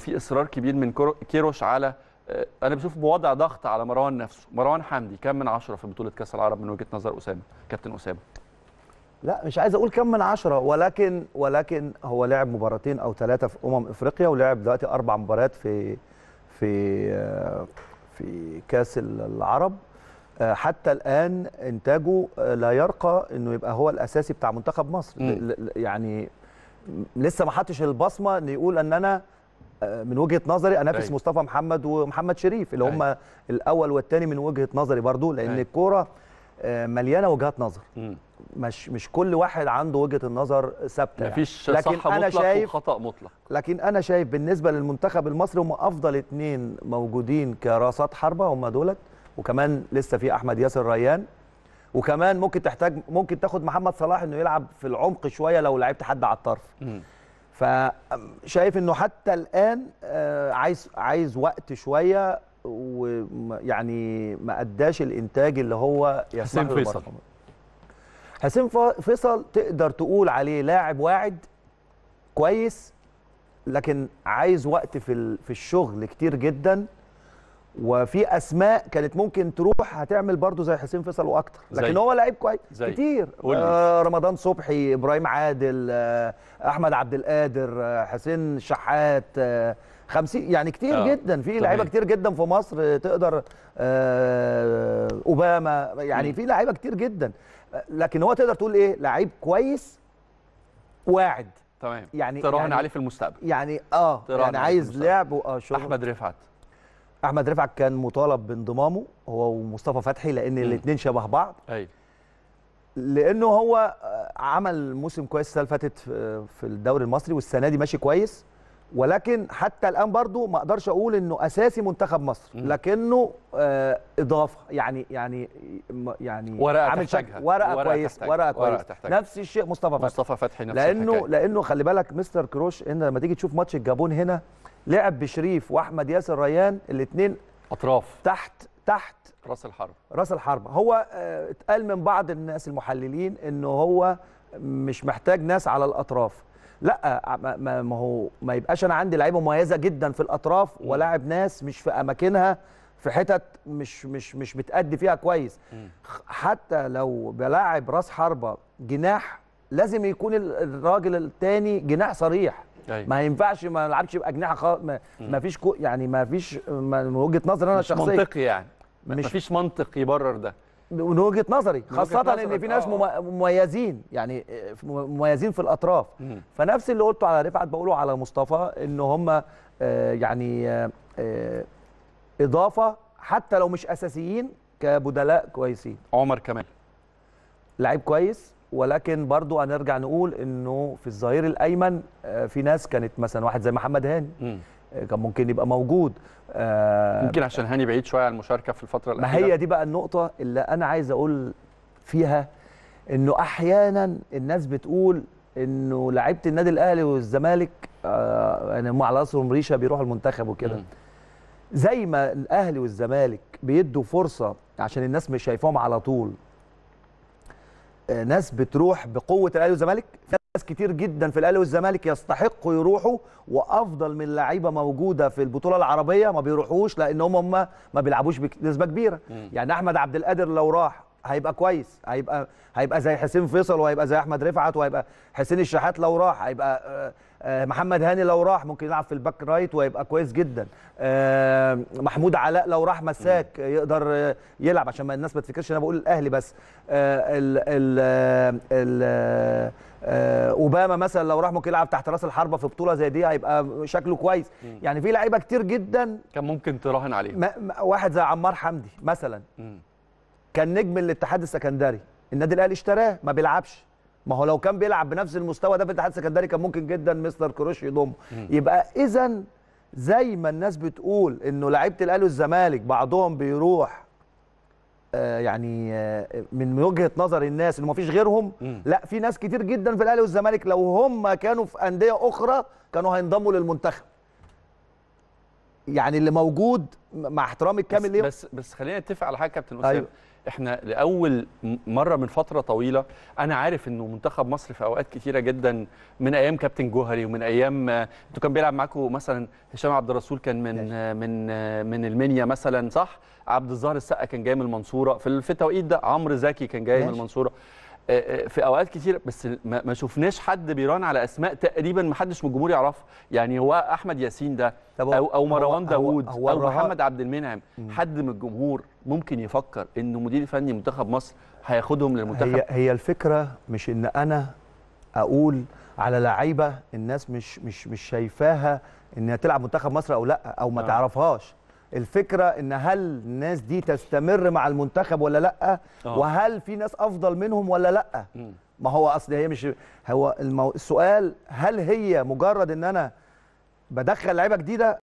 في اصرار كبير من كيروش على آه، انا بشوف بوضع ضغط على مروان نفسه مروان حمدي كم من عشرة في بطوله كاس العرب من وجهه نظر اسامه كابتن اسامه لا مش عايز اقول كم من عشرة ولكن ولكن هو لعب مباراتين او ثلاثه في امم افريقيا ولعب دلوقتي اربع مباريات في في آه، في كاس العرب آه، حتى الان انتاجه لا يرقى انه يبقى هو الاساسي بتاع منتخب مصر يعني م. يعني لسه ما حطش البصمه ان يقول ان انا من وجهه نظري انافس أيوة. مصطفى محمد ومحمد شريف اللي هم أيوة. الاول والثاني من وجهه نظري برضو لان أيوة. الكوره آه، مليانه وجهات نظر م. مش مش كل واحد عنده وجهه النظر ثابته يعني. مفيش يعني. لكن صح أنا مطلق شايف وخطا مطلق لكن انا شايف بالنسبه للمنتخب المصري هم افضل اثنين موجودين كراسات حربه هم دولت وكمان لسه في احمد ياسر ريان وكمان ممكن تحتاج ممكن تاخد محمد صلاح انه يلعب في العمق شويه لو لعبت حد على الطرف م. فشايف انه حتى الان آه، عايز عايز وقت شويه ويعني ما اداش الانتاج اللي هو حسين فيصل حسين فيصل تقدر تقول عليه لاعب واعد كويس لكن عايز وقت في في الشغل كتير جدا وفي اسماء كانت ممكن تروح هتعمل برضو زي حسين فيصل واكتر لكن هو لعيب كويس كتير آه رمضان صبحي ابراهيم عادل آه احمد عبد القادر آه حسين شحات آه 50 يعني كتير آه. جدا في لعيبه كتير جدا في مصر آه، تقدر آه اوباما يعني في لعيبه كتير جدا لكن هو تقدر تقول ايه لعيب كويس واعد تمام يعني تراهن يعني عليه في المستقبل يعني اه يعني عايز لعب واه احمد رفعت احمد رفعت كان مطالب بانضمامه هو ومصطفى فتحي لان الاثنين شبه بعض ايوه لانه هو آه، عمل موسم كويس السنه اللي فاتت في الدوري المصري والسنه دي ماشي كويس ولكن حتى الان برضو ما اقدرش اقول انه اساسي منتخب مصر لكنه آه، اضافه يعني يعني يعني ورقه عامل ورقه ورقه, ورقة كويس تحتاج. ورقه كويس ورقة نفس الشيء مصطفى فتحي مصطفى فتحي نفس لانه الحكاية. لانه خلي بالك مستر كروش ان لما تيجي تشوف ماتش الجابون هنا لعب بشريف واحمد ياسر ريان الاثنين اطراف تحت تحت راس الحرب راس الحرب هو آه، اتقال من بعض الناس المحللين ان هو مش محتاج ناس على الاطراف لا آه، ما, هو ما يبقاش انا عندي لعيبه مميزه جدا في الاطراف ولاعب ناس مش في اماكنها في حتت مش مش مش بتأدي فيها كويس حتى لو بلاعب راس حربه جناح لازم يكون الراجل الثاني جناح صريح أيوة. ما ينفعش ما لعبش باجنحه خ... ما, ما فيش كو... يعني ما فيش من وجهه نظري انا الشخصيه مش منطقي يعني مش مفيش منطق يبرر ده من وجهه نظري خاصه نظرك. ان في ناس آه. مميزين يعني آه، مميزين في الاطراف مم. فنفس اللي قلته على رفعت بقوله على مصطفى ان هم آه، يعني اضافه حتى لو مش اساسيين كبدلاء كويسين عمر كمال لعيب كويس ولكن برضو هنرجع نقول انه في الظهير الايمن آه، في ناس كانت مثلا واحد زي محمد هاني آه، كان ممكن يبقى موجود آه، يمكن عشان هاني بعيد شويه عن المشاركه في الفتره الاخيره ما هي دي بقى النقطه اللي انا عايز اقول فيها انه احيانا الناس بتقول انه لعيبه النادي الاهلي والزمالك انا يعني هم على راسهم ريشه بيروحوا المنتخب وكده زي ما الاهلي والزمالك بيدوا فرصه عشان الناس مش شايفاهم على طول ناس بتروح بقوه الاهلي والزمالك في ناس كتير جدا في الاهلي والزمالك يستحقوا يروحوا وافضل من لعيبه موجوده في البطوله العربيه ما بيروحوش لان هم ما بيلعبوش بنسبه كبيره م. يعني احمد عبد القادر لو راح هيبقى كويس هيبقى هيبقى زي حسين فيصل وهيبقى زي احمد رفعت وهيبقى حسين الشحات لو راح هيبقى آه، آه، محمد هاني لو راح ممكن يلعب في الباك رايت ويبقى كويس جدا آه، محمود علاء لو راح مساك يقدر يلعب عشان ما الناس ما تفكرش انا بقول الاهلي بس آه، ال ال ال اوباما مثلا لو راح ممكن يلعب تحت راس الحربه في بطوله زي دي هيبقى شكله كويس يعني في لعيبه كتير جدا كان ممكن تراهن عليه واحد زي عمار حمدي مثلا كان نجم الاتحاد السكندري النادي الاهلي اشتراه ما بيلعبش ما هو لو كان بيلعب بنفس المستوى ده في الاتحاد السكندري كان ممكن جدا مستر كروش يضمه يبقى اذا زي ما الناس بتقول انه لعيبه الاهلي والزمالك بعضهم بيروح آه يعني آه من وجهه نظر الناس انه ما فيش غيرهم مم. لا في ناس كتير جدا في الاهلي والزمالك لو هم كانوا في انديه اخرى كانوا هينضموا للمنتخب يعني اللي موجود مع احترامي الكامل ليه بس بس خلينا نتفق على حاجه كابتن اسامه أيوه. احنا لاول مره من فتره طويله انا عارف انه منتخب مصر في اوقات كتيره جدا من ايام كابتن جوهري ومن ايام انتوا كان بيلعب معاكم مثلا هشام عبد الرسول كان من ماشي. من من المنيا مثلا صح عبد الظاهر السقا كان جاي من المنصوره في التوقيت ده عمرو زكي كان جاي من المنصوره آه، آه، في اوقات كتير بس ما شفناش حد بيران على اسماء تقريبا ما حدش من الجمهور يعرفها يعني هو احمد ياسين ده او او مروان داوود او محمد عبد المنعم حد من الجمهور ممكن يفكر انه مدير فني منتخب مصر هياخدهم للمنتخب هي هي الفكره مش ان انا اقول على لعيبه الناس مش مش مش شايفاها انها تلعب منتخب مصر او لا او ما آه. تعرفهاش الفكره ان هل الناس دي تستمر مع المنتخب ولا لا أوه. وهل في ناس افضل منهم ولا لا م. ما هو اصل هي مش هو المو... السؤال هل هي مجرد ان انا بدخل لعيبه جديده